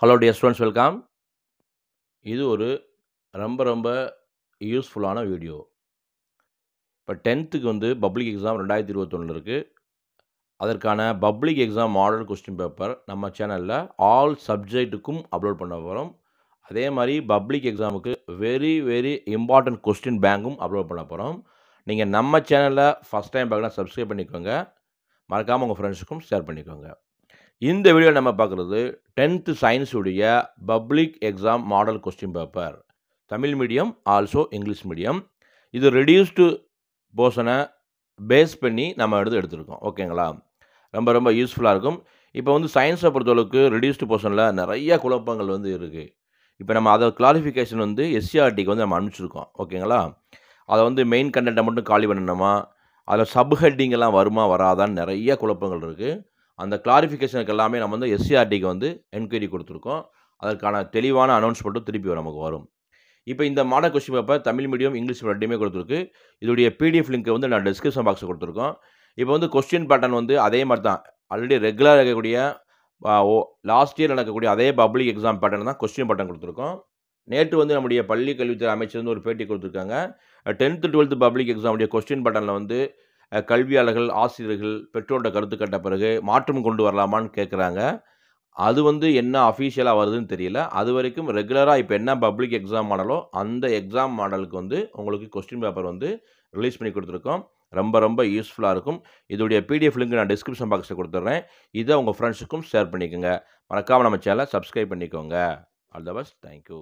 hello dear students welcome இது ஒரு ரொம்ப ரொம்ப யூஸ்ஃபுல்லான வீடியோ இப்போ டென்த்துக்கு வந்து பப்ளிக் எக்ஸாம் ரெண்டாயிரத்தி இருபத்தொன்னு இருக்குது அதற்கான public exam model question paper நம்ம சேனலில் ஆல் சப்ஜெக்ட்டுக்கும் அப்லோட் பண்ண போகிறோம் அதே மாதிரி பப்ளிக் எக்ஸாமுக்கு வெரி வெரி இம்பார்ட்டண்ட் கொஸ்டின் பேங்க்கும் அப்லோட் பண்ண போகிறோம் நீங்கள் நம்ம சேனலில் ஃபஸ்ட் டைம் பார்க்கலாம் சப்ஸ்கிரைப் பண்ணிக்கோங்க மறக்காமல் உங்கள் ஃப்ரெண்ட்ஸுக்கும் ஷேர் பண்ணிக்கோங்க இந்த வீடியோவில் நம்ம பார்க்குறது டென்த்து சயின்ஸுடைய public exam model question paper Tamil medium also English medium இது ரெடியூஸ்டு போர்ஷனை பேஸ் பண்ணி நம்ம எடுத்து எடுத்துருக்கோம் ஓகேங்களா ரொம்ப ரொம்ப யூஸ்ஃபுல்லாக இருக்கும் இப்போ வந்து சயின்ஸை பொறுத்தளவுக்கு ரெடியூஸ்டு போர்ஷனில் நிறைய குழப்பங்கள் வந்து இருக்குது இப்போ நம்ம அதை கிளாரிஃபிகேஷன் வந்து எஸ்சிஆர்டிக்கு வந்து நம்ம அனுப்பிச்சிருக்கோம் ஓகேங்களா அதை வந்து மெயின் கண்டென்ட்டை மட்டும் காலி பண்ணணுமா அதில் சப்ஹெட்டிங்கெல்லாம் வருமா வராதான்னு நிறைய குழப்பங்கள் இருக்குது அந்த கிளாரிஃபிகேஷனுக்கு எல்லாமே நம்ம வந்து எஸ்சிஆர்டிக்கு வந்து என்கொயரி கொடுத்துருக்கோம் அதற்கான தெளிவான அனௌன்ஸ்மெண்ட்டும் திருப்பி நமக்கு வரும் இப்போ இந்த model question paper Tamil medium English medium ரெண்டுமே கொடுத்துருக்கு இதோடைய பிடிஎஃப் லிங்க்கை வந்து நான் டிஸ்கிரிப்ஷன் பாக்ஸில் கொடுத்துருக்கோம் இப்போ வந்து கொஸ்டின் பேட்டர்ன் வந்து அதே மாதிரி தான் ஆல்ரெடி ரெகுலராக இருக்கக்கூடிய ஓ லாஸ்ட் இயர் நடக்கக்கூடிய அதே பப்ளிக் எக்ஸாம் பேட்டர்ன் தான் கொஸ்டின் பட்டன் கொடுத்துருக்கோம் நேற்று வந்து நம்முடைய பள்ளி கல்வித்துறை அமைச்சர் வந்து ஒரு பேட்டி கொடுத்துருக்காங்க டென்த்து டுவெல்த்து பப்ளிக் எக்ஸாமுடைய கொஸ்டின் பட்டனில் வந்து கல்வியாளர்கள் ஆசிரியர்கள் பெற்றோர்கிட்ட கருத்து கட்ட பிறகு மாற்றம் கொண்டு வரலாமான்னு கேட்குறாங்க அது வந்து என்ன அஃபீஷியலாக வருதுன்னு தெரியல அது வரைக்கும் ரெகுலராக இப்போ என்ன பப்ளிக் எக்ஸாம் மாடலோ அந்த எக்ஸாம் மாடலுக்கு வந்து உங்களுக்கு கொஸ்டின் பேப்பர் வந்து ரிலீஸ் பண்ணி கொடுத்துருக்கோம் ரொம்ப ரொம்ப யூஸ்ஃபுல்லாக இருக்கும் இதோடைய பிடிஎஃப் லிங்க் நான் டிஸ்கிரிப்ஷன் பாக்ஸில் கொடுத்துட்றேன் இதை உங்கள் ஃப்ரெண்ட்ஸுக்கும் ஷேர் பண்ணிக்கோங்க மறக்காமல் நம்ம சேனலை சப்ஸ்கிரைப் பண்ணிக்கோங்க ஆல் த பெஸ்ட் தேங்க்யூ